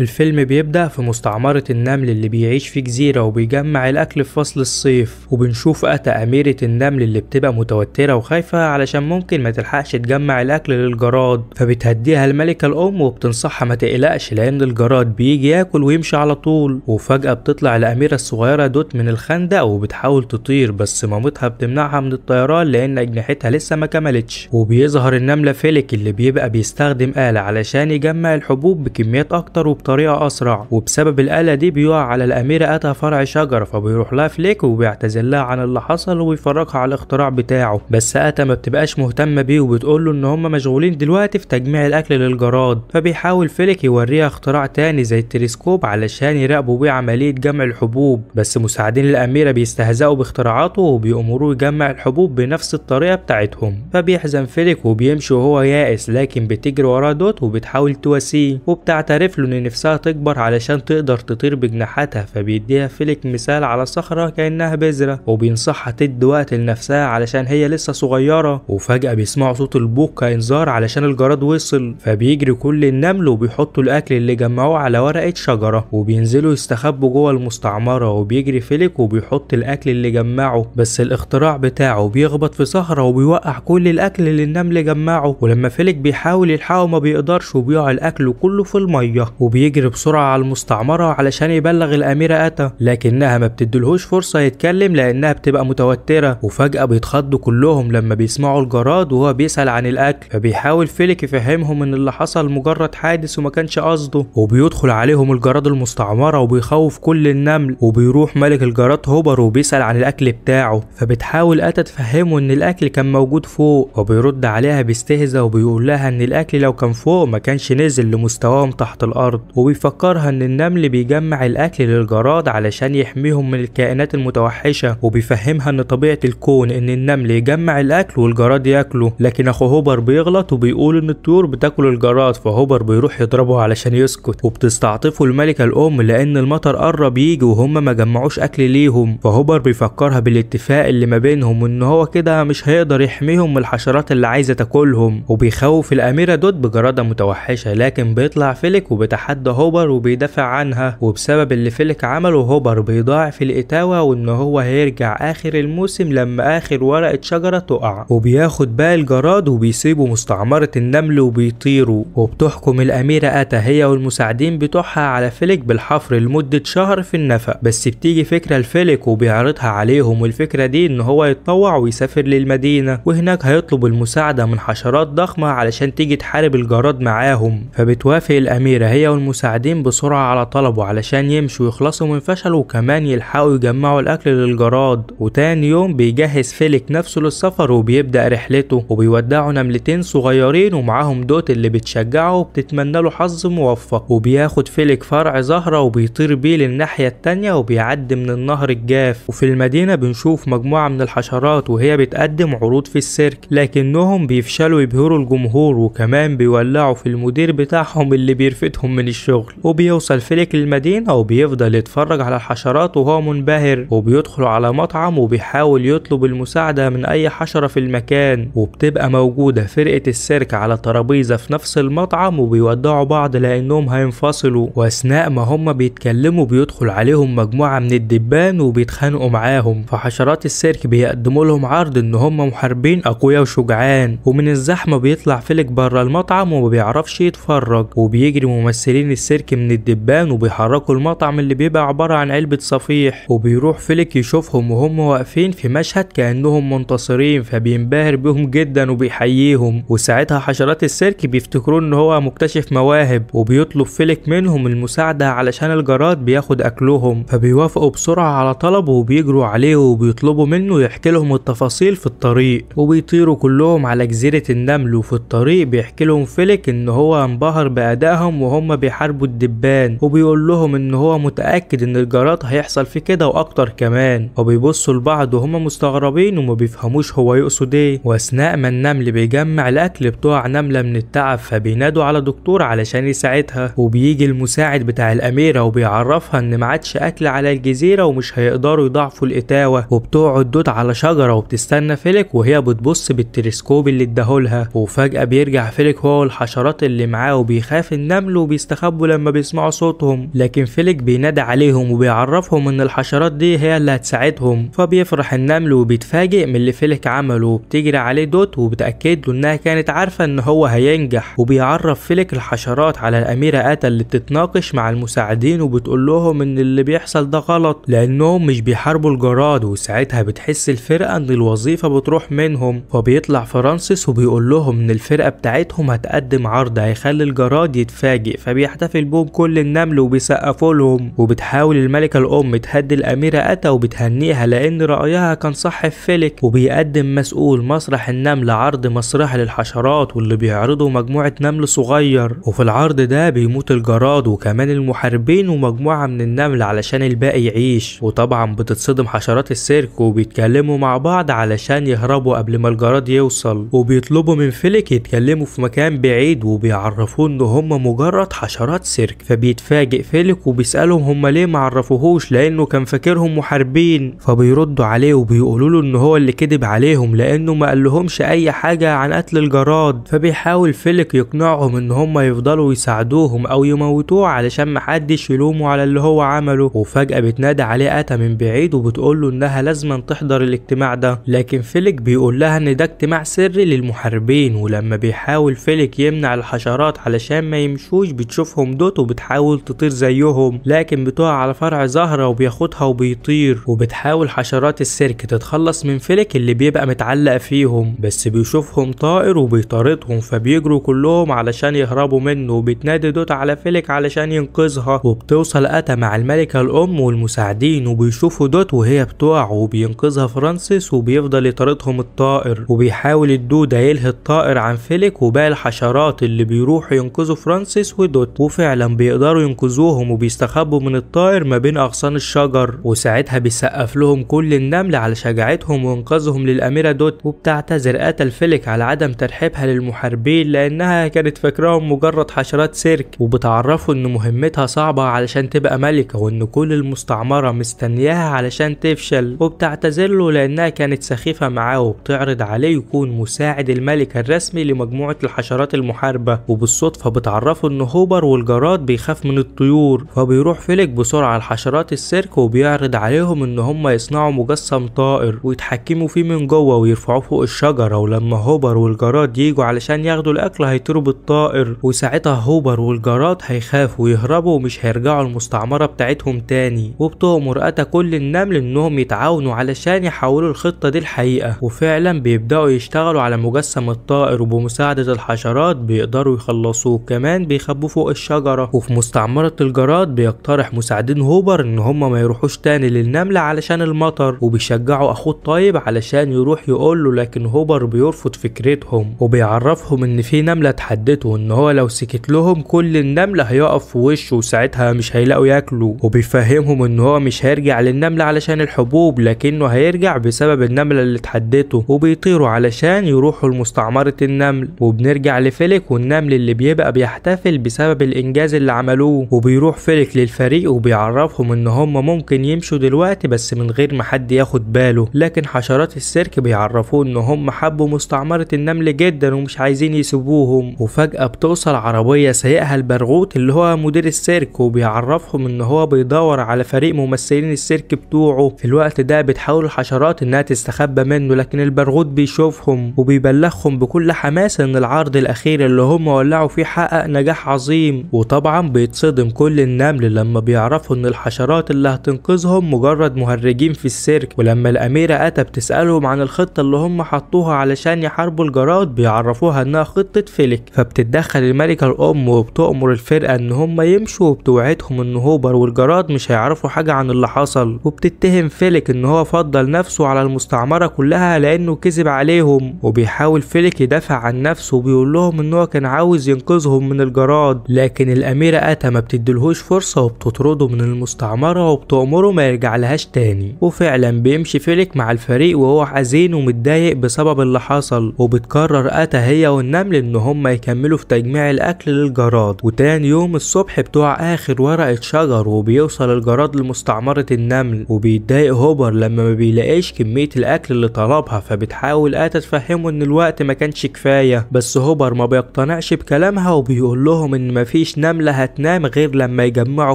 الفيلم بيبدأ في مستعمرة النمل اللي بيعيش في جزيرة وبيجمع الأكل في فصل الصيف وبنشوف أتى أميرة النمل اللي بتبقى متوترة وخايفة علشان ممكن ما تلحقش تجمع الأكل للجراد فبتهديها الملكة الأم وبتنصحها ما تقلقش لأن الجراد بيجي ياكل ويمشي على طول وفجأة بتطلع الأميرة الصغيرة دوت من الخندق وبتحاول تطير بس مامتها بتمنعها من الطيران لأن أجنحتها لسه ما كملتش وبيظهر النملة فيليك اللي بيبقى بيستخدم آلة علشان يجمع الحبوب بكميات أكتر وبت بطريقة أسرع وبسبب الآلة دي بيقع على الأميرة أتى فرع شجر فبيروح لها فليك وبيعتذر لها عن اللي حصل ويفرجها على الاختراع بتاعه بس أتى ما بتبقاش مهتمة بيه وبتقول له إن هما مشغولين دلوقتي في تجميع الأكل للجراد فبيحاول فليك يوريها اختراع تاني زي التلسكوب علشان يراقبوا بيه عملية جمع الحبوب بس مساعدين الأميرة بيستهزأوا باختراعاته وبيأمروه يجمع الحبوب بنفس الطريقة بتاعتهم فبيحزن فليك وبيمشي وهو يائس لكن بتجري وراه دوت وبتحاول تواسيه وبتعترف له إن نفسها تكبر علشان تقدر تطير بجناحاتها فبيديها فيليك مثال على صخرة كأنها بذرة وبينصحها تدي وقت لنفسها علشان هي لسه صغيرة وفجأة بيسمعوا صوت البوق كإنذار علشان الجراد وصل فبيجري كل النمل وبيحطوا الأكل اللي جمعوه على ورقة شجرة وبينزلوا يستخبوا جوه المستعمرة وبيجري فيليك وبيحط الأكل اللي جمعه بس الاختراع بتاعه بيخبط في صخرة وبيوقع كل الأكل اللي النمل جمعه ولما فيليك بيحاول يلحقه ما بيقدرش وبيقع الأكل كله في المية وبي بيجري بسرعة على المستعمرة علشان يبلغ الأميرة أتا لكنها ما بتدلهوش فرصة يتكلم لأنها بتبقى متوترة وفجأة بيتخضوا كلهم لما بيسمعوا الجراد وهو بيسأل عن الأكل فبيحاول فيليك يفهمهم إن اللي حصل مجرد حادث وما كانش قصده وبيدخل عليهم الجراد المستعمرة وبيخوف كل النمل وبيروح ملك الجراد هوبر وبيسأل عن الأكل بتاعه فبتحاول أتا تفهمه إن الأكل كان موجود فوق وبيرد عليها باستهزاء وبيقول لها إن الأكل لو كان فوق ما كانش نزل لمستواهم تحت الأرض وبيفكرها ان النمل بيجمع الاكل للجراد علشان يحميهم من الكائنات المتوحشه وبيفهمها ان طبيعه الكون ان النمل يجمع الاكل والجراد ياكله لكن اخو هوبر بيغلط وبيقول ان الطيور بتاكل الجراد فهوبر بيروح يضربه علشان يسكت وبتستعطفه الملكه الام لان المطر قرب يجي وهم ما جمعوش اكل ليهم فهوبر بيفكرها بالاتفاق اللي ما بينهم وان هو كده مش هيقدر يحميهم من الحشرات اللي عايزه تاكلهم وبيخوف الاميره دود بجراده متوحشه لكن بيطلع فيلك وبيتحدث حد هوبر وبيدافع عنها وبسبب اللي فيلك عمله هوبر بيضاعف الإتاوة وإن هو هيرجع آخر الموسم لما آخر ورقة شجرة تقع وبياخد باقي الجراد وبيسيبه مستعمرة النمل وبيطيروا وبتحكم الأميرة أتا هي والمساعدين بتوعها على فيلك بالحفر لمدة شهر في النفق بس بتيجي فكرة لفيلك وبيعرضها عليهم والفكرة دي إن هو يتطوع ويسافر للمدينة وهناك هيطلب المساعدة من حشرات ضخمة علشان تيجي تحارب الجراد معاهم فبتوافق الأميرة هي والمساعدين المساعدين بسرعة على طلبه علشان يمشوا ويخلصوا من فشله وكمان يلحقوا يجمعوا الأكل للجراد وتاني يوم بيجهز فيليك نفسه للسفر وبيبدأ رحلته وبيودعه نملتين صغيرين ومعاهم دوت اللي بتشجعه وبتتمنى له حظ موفق وبياخد فيليك فرع زهرة وبيطير بيه للناحية التانية وبيعدي من النهر الجاف وفي المدينة بنشوف مجموعة من الحشرات وهي بتقدم عروض في السيرك لكنهم بيفشلوا يبهروا الجمهور وكمان بيولعوا في المدير بتاعهم اللي بيرفدهم من للشغل وبيوصل فليك للمدينة وبيفضل يتفرج على الحشرات وهو منبهر وبيدخل على مطعم وبيحاول يطلب المساعدة من أي حشرة في المكان وبتبقى موجودة فرقة السيرك على ترابيزة في نفس المطعم وبيودعوا بعض لأنهم هينفصلوا وأثناء ما هم بيتكلموا بيدخل عليهم مجموعة من الدبان وبيتخانقوا معاهم فحشرات السيرك بيقدموا لهم عرض إن هم محاربين أقوياء وشجعان ومن الزحمة بيطلع فيلك بره المطعم وما بيعرفش يتفرج وبيجري ممثلين شايلين السيرك من الدبان وبيحركوا المطعم اللي بيبقى عبارة عن علبة صفيح وبيروح فليك يشوفهم وهم واقفين في مشهد كأنهم منتصرين فبينبهر بيهم جدا وبيحييهم وساعتها حشرات السيرك بيفتكروا ان هو مكتشف مواهب وبيطلب فليك منهم المساعدة علشان الجراد بياخد اكلهم فبيوافقوا بسرعة على طلبه وبيجروا عليه وبيطلبوا منه يحكي لهم التفاصيل في الطريق وبيطيروا كلهم على جزيرة النمل وفي الطريق بيحكي لهم فليك ان هو انبهر بأدائهم وهم بيحكي بيحاربوا الدبان وبيقول لهم ان هو متاكد ان الجراد هيحصل فيه كده واكتر كمان وبيبصوا لبعض وهما مستغربين وما بيفهموش هو يقصد ايه واثناء ما النمل بيجمع الاكل بتوع نمله من التعب فبينادوا على دكتور علشان يساعدها وبيجي المساعد بتاع الاميره وبيعرفها ان ما عادش اكل على الجزيره ومش هيقدروا يضاعفوا الاتاوه وبتقعد دوت على شجره وبتستنى فيليك وهي بتبص بالتلسكوب اللي اداهولها وفجاه بيرجع فيليك هو والحشرات اللي معاه وبيخاف النمل وبيستخبى بيستخبوا لما بيسمعوا صوتهم لكن فيليك بينادى عليهم وبيعرفهم ان الحشرات دي هي اللي هتساعدهم فبيفرح النمل وبيتفاجئ من اللي فيليك عمله بتجري عليه دوت وبتأكد له انها كانت عارفة ان هو هينجح وبيعرف فيليك الحشرات على الاميرة اتا اللي بتتناقش مع المساعدين وبتقول لهم ان اللي بيحصل ده غلط لانهم مش بيحاربوا الجراد وساعتها بتحس الفرقة ان الوظيفة بتروح منهم فبيطلع فرانسيس وبيقول لهم ان الفرقة بتاعتهم هتقدم عرض هيخلي الجراد يتفاجئ فبيح بيحتفل بهم كل النمل وبيسقفوا لهم وبتحاول الملكة الأم تهدي الأميرة أتا وبتهنيها لأن رأيها كان صح في فيلك وبيقدم مسؤول مسرح النمل عرض مسرح للحشرات واللي بيعرضه مجموعة نمل صغير وفي العرض ده بيموت الجراد وكمان المحاربين ومجموعة من النمل علشان الباقي يعيش وطبعا بتتصدم حشرات السيرك وبيتكلموا مع بعض علشان يهربوا قبل ما الجراد يوصل وبيطلبوا من فيلك يتكلموا في مكان بعيد وبيعرفوه ان هم مجرد حشرات حشرات سيرك فبيتفاجئ فيليك وبيسألهم هما ليه معرفوهوش لأنه كان فاكرهم محاربين فبيردوا عليه وبيقولوا له إن هو اللي كذب عليهم لأنه ما قالهمش أي حاجة عن قتل الجراد فبيحاول فيليك يقنعهم إن هما يفضلوا يساعدوهم أو يموتوه علشان محدش يلومه على اللي هو عمله وفجأة بتنادى عليه أتا من بعيد وبتقول له إنها لازما تحضر الاجتماع ده لكن فيليك بيقول لها إن ده اجتماع سري للمحاربين ولما بيحاول فيليك يمنع الحشرات علشان ما يمشوش بتشوف بتشوفهم دوت وبتحاول تطير زيهم لكن بتقع على فرع زهرة وبياخدها وبيطير وبتحاول حشرات السيرك تتخلص من فلك اللي بيبقى متعلق فيهم بس بيشوفهم طائر وبيطاردهم فبيجروا كلهم علشان يهربوا منه وبتنادي دوت على فلك علشان ينقذها وبتوصل اتا مع الملكة الأم والمساعدين وبيشوفوا دوت وهي بتقع وبينقذها فرانسيس وبيفضل يطاردهم الطائر وبيحاول الدودة يلهي الطائر عن فلك وباقي الحشرات اللي بيروحوا ينقذوا فرانسيس ودوت وفعلا بيقدروا ينقذوهم وبيستخبوا من الطائر ما بين أغصان الشجر وساعتها بيسقف لهم كل النمل على شجاعتهم وإنقاذهم للأميرة دوت وبتعتذر قتل فيليك على عدم ترحيبها للمحاربين لأنها كانت فاكراهم مجرد حشرات سيرك وبتعرفه إن مهمتها صعبة علشان تبقى ملكة وإن كل المستعمرة مستنياها علشان تفشل وبتعتذر له لأنها كانت سخيفة معاه وبتعرض عليه يكون مساعد الملك الرسمي لمجموعة الحشرات المحاربة وبالصدفة بتعرفه إن هوبر الحجار والجراد بيخاف من الطيور فبيروح فيليك بسرعة لحشرات السيرك وبيعرض عليهم ان هم يصنعوا مجسم طائر ويتحكموا فيه من جوه ويرفعوه فوق الشجرة ولما هوبر والجراد يجوا علشان ياخدوا الاكل هيطيروا بالطائر وساعتها هوبر والجراد هيخافوا ويهربوا ومش هيرجعوا المستعمرة بتاعتهم تاني وبتؤمر أتا كل النمل انهم يتعاونوا علشان يحولوا الخطة دي الحقيقة وفعلا بيبدأوا يشتغلوا على مجسم الطائر وبمساعدة الحشرات بيقدروا يخلصوه كمان بيخبوه فوق الشجرة وفي مستعمرة الجراد بيقترح مساعدين هوبر ان هما ما يروحوش تاني للنملة علشان المطر وبيشجعوا اخوه الطيب علشان يروح يقول له لكن هوبر بيرفض فكرتهم وبيعرفهم ان في نملة اتحدته وان هو لو سكت لهم كل النملة هيقف في وشه وساعتها مش هيلاقوا ياكلوا وبيفهمهم ان هو مش هيرجع للنملة علشان الحبوب لكنه هيرجع بسبب النملة اللي اتحدته وبيطيروا علشان يروحوا لمستعمرة النمل وبنرجع لفلك والنمل اللي بيبقى بيحتفل بسبب بالانجاز اللي عملوه وبيروح فيليك للفريق وبيعرفهم ان هم ممكن يمشوا دلوقتي بس من غير ما حد ياخد باله لكن حشرات السيرك بيعرفوه ان هم حبوا مستعمرة النمل جدا ومش عايزين يسيبوهم وفجأة بتوصل عربية سايقها البرغوت اللي هو مدير السيرك وبيعرفهم ان هو بيدور على فريق ممثلين السيرك بتوعه في الوقت ده بتحاول الحشرات انها تستخبى منه لكن البرغوت بيشوفهم وبيبلغهم بكل حماس ان العرض الاخير اللي هم ولعوا فيه حقق نجاح عظيم التنظيم وطبعا بيتصدم كل النمل لما بيعرفوا ان الحشرات اللي هتنقذهم مجرد مهرجين في السيرك ولما الاميرة اتى بتسألهم عن الخطة اللي هم حطوها علشان يحاربوا الجراد بيعرفوها انها خطة فيلك فبتتدخل الملكة الام وبتأمر الفرقة ان هم يمشوا وبتوعدهم ان هوبر والجراد مش هيعرفوا حاجة عن اللي حصل وبتتهم فيلك ان هو فضل نفسه على المستعمرة كلها لانه كذب عليهم وبيحاول فيلك يدافع عن نفسه وبيقول لهم ان هو كان عاوز ينقذهم من الجراد لكن الأميرة أتا ما بتديلهوش فرصة وبتطرده من المستعمرة وبتأمره ما يرجع لهاش تاني وفعلا بيمشي فيليك مع الفريق وهو حزين ومتضايق بسبب اللي حصل وبتقرر أتا هي والنمل إن هما يكملوا في تجميع الأكل للجراد وتاني يوم الصبح بتوع آخر ورقة شجر وبيوصل الجراد لمستعمرة النمل وبيتضايق هوبر لما ما بيلاقيش كمية الأكل اللي طلبها فبتحاول أتا تفهمه إن الوقت ما كانش كفاية بس هوبر ما بيقتنعش بكلامها وبيقول لهم إن ما مفيش نملة هتنام غير لما يجمعوا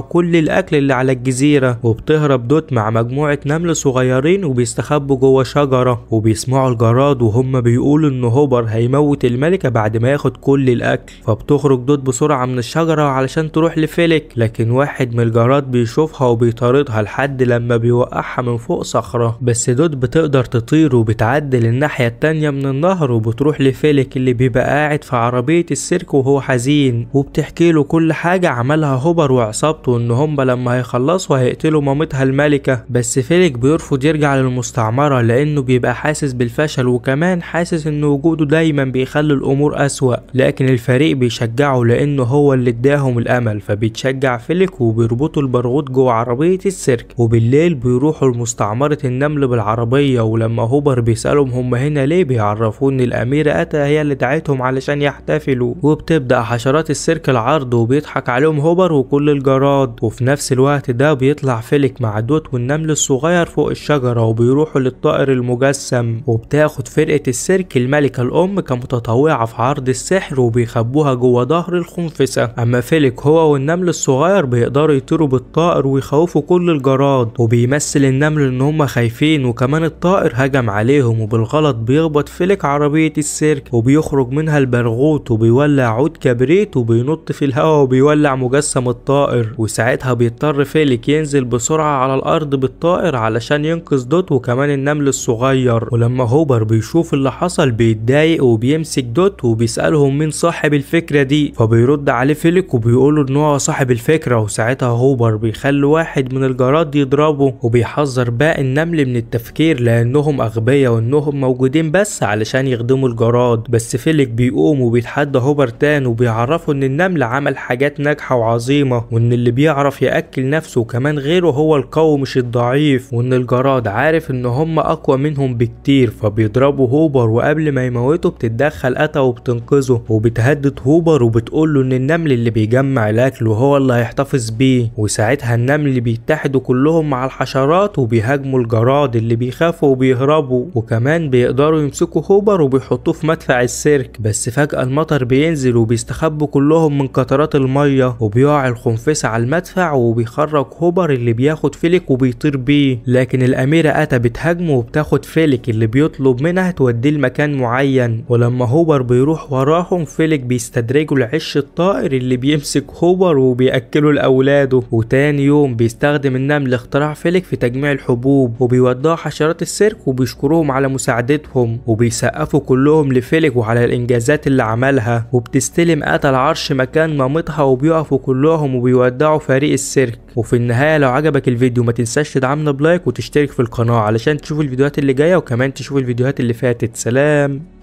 كل الأكل اللي على الجزيرة وبتهرب دوت مع مجموعة نمل صغيرين وبيستخبوا جوه شجرة وبيسمعوا الجراد وهم بيقولوا إن هوبر هيموت الملكة بعد ما ياخد كل الأكل فبتخرج دوت بسرعة من الشجرة علشان تروح لفيلك لكن واحد من الجراد بيشوفها وبيطاردها لحد لما بيوقعها من فوق صخرة بس دوت بتقدر تطير وبتعدل الناحية التانية من النهر وبتروح لفيلك اللي بيبقى قاعد في عربية السيرك وهو حزين وبتحكي بيحكي كل حاجة عملها هوبر وعصابته ان هم لما هيخلصوا هيقتلوا مامتها الملكة بس فيليك بيرفض يرجع للمستعمرة لانه بيبقى حاسس بالفشل وكمان حاسس ان وجوده دايما بيخلي الامور اسوأ لكن الفريق بيشجعه لانه هو اللي اداهم الامل فبيتشجع فيليك وبيربطوا البرغوت جوه عربية السيرك وبالليل بيروحوا لمستعمرة النمل بالعربية ولما هوبر بيسألهم هم هنا ليه بيعرفوه ان الاميرة اتى هي اللي دعتهم علشان يحتفلوا وبتبدأ حشرات السيرك العربية العرض وبيضحك عليهم هوبر وكل الجراد وفي نفس الوقت ده بيطلع فيلك مع دوت والنمل الصغير فوق الشجرة وبيروحوا للطائر المجسم وبتاخد فرقة السيرك الملكة الأم كمتطوعة في عرض السحر وبيخبوها جوه ظهر الخنفسة أما فيلك هو والنمل الصغير بيقدروا يطيروا بالطائر ويخوفوا كل الجراد وبيمثل النمل إن هما خايفين وكمان الطائر هجم عليهم وبالغلط بيخبط فيلك عربية السيرك وبيخرج منها البرغوت وبيولع عود كبريت وبينط في في الهواء وبيولع مجسم الطائر وساعتها بيضطر فيليك ينزل بسرعة على الأرض بالطائر علشان ينقذ دوت وكمان النمل الصغير ولما هوبر بيشوف اللي حصل بيتضايق وبيمسك دوت وبيسألهم مين صاحب الفكرة دي فبيرد عليه فيليك له إن هو صاحب الفكرة وساعتها هوبر بيخلي واحد من الجراد يضربه وبيحذر باقي النمل من التفكير لأنهم أغبياء وإنهم موجودين بس علشان يخدموا الجراد بس فيليك بيقوم وبيتحدى هوبر تاني وبيعرفه إن النمل عمل حاجات ناجحة وعظيمة وإن اللي بيعرف يأكل نفسه وكمان غيره هو القوي مش الضعيف وإن الجراد عارف إن هم أقوى منهم بكتير فبيضربوا هوبر وقبل ما يموته بتتدخل أتا وبتنقذه وبتهدد هوبر وبتقول له إن النمل اللي بيجمع الأكل وهو اللي هيحتفظ بيه وساعتها النمل بيتحدوا كلهم مع الحشرات وبيهاجموا الجراد اللي بيخافوا وبيهربوا وكمان بيقدروا يمسكوا هوبر وبيحطوه في مدفع السيرك بس فجأة المطر بينزل وبيستخبوا كلهم من قطرات الميه وبيقع الخنفسه على المدفع وبيخرج هوبر اللي بياخد فيليك وبيطير بيه لكن الاميره اتى بتهاجمه وبتاخد فيليك اللي بيطلب منها توديه لمكان معين ولما هوبر بيروح وراهم فيليك بيستدرجه لعش الطائر اللي بيمسك هوبر وبياكله لاولاده وتاني يوم بيستخدم النمل اختراع فيليك في تجميع الحبوب وبيودعوا حشرات السيرك وبيشكروهم على مساعدتهم وبيسقفوا كلهم لفيليك وعلى الانجازات اللي عملها وبتستلم اتى العرش مكان عن مامتها وبيقفوا كلهم وبيودعوا فريق السيرك وفي النهايه لو عجبك الفيديو ما تنساش تدعمنا بلايك وتشترك في القناه علشان تشوف الفيديوهات اللي جايه وكمان تشوف الفيديوهات اللي فاتت سلام